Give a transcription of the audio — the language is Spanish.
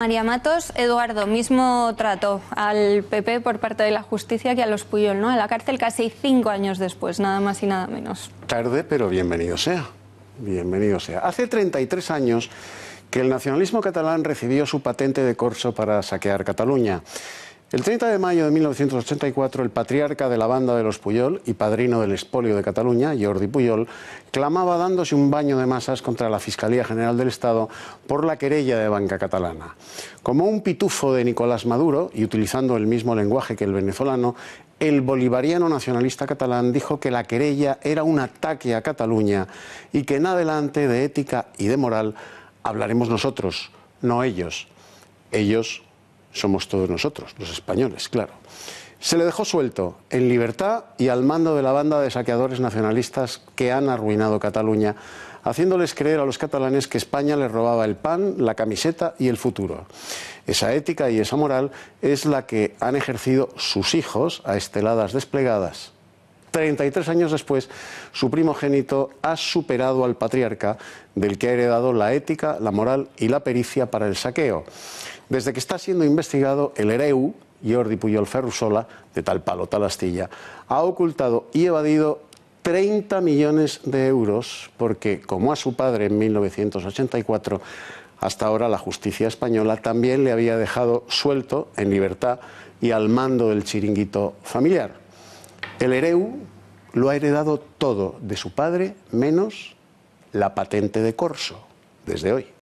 María Matos, Eduardo, mismo trato al PP por parte de la justicia que a los Puyol, ¿no? A la cárcel casi cinco años después, nada más y nada menos. Tarde, pero bienvenido sea. Bienvenido sea. Hace 33 años que el nacionalismo catalán recibió su patente de corso para saquear Cataluña. El 30 de mayo de 1984, el patriarca de la banda de los Puyol y padrino del expolio de Cataluña, Jordi Puyol, clamaba dándose un baño de masas contra la Fiscalía General del Estado por la querella de banca catalana. Como un pitufo de Nicolás Maduro, y utilizando el mismo lenguaje que el venezolano, el bolivariano nacionalista catalán dijo que la querella era un ataque a Cataluña y que en adelante de ética y de moral hablaremos nosotros, no ellos. Ellos somos todos nosotros, los españoles, claro. Se le dejó suelto, en libertad y al mando de la banda de saqueadores nacionalistas que han arruinado Cataluña, haciéndoles creer a los catalanes que España les robaba el pan, la camiseta y el futuro. Esa ética y esa moral es la que han ejercido sus hijos a esteladas desplegadas. 33 años después, su primogénito ha superado al patriarca, del que ha heredado la ética, la moral y la pericia para el saqueo. Desde que está siendo investigado, el hereu, Jordi Puyol Ferrusola, de tal palo, tal astilla, ha ocultado y evadido 30 millones de euros porque, como a su padre en 1984, hasta ahora la justicia española también le había dejado suelto, en libertad y al mando del chiringuito familiar. El Ereu lo ha heredado todo de su padre, menos la patente de corso, desde hoy.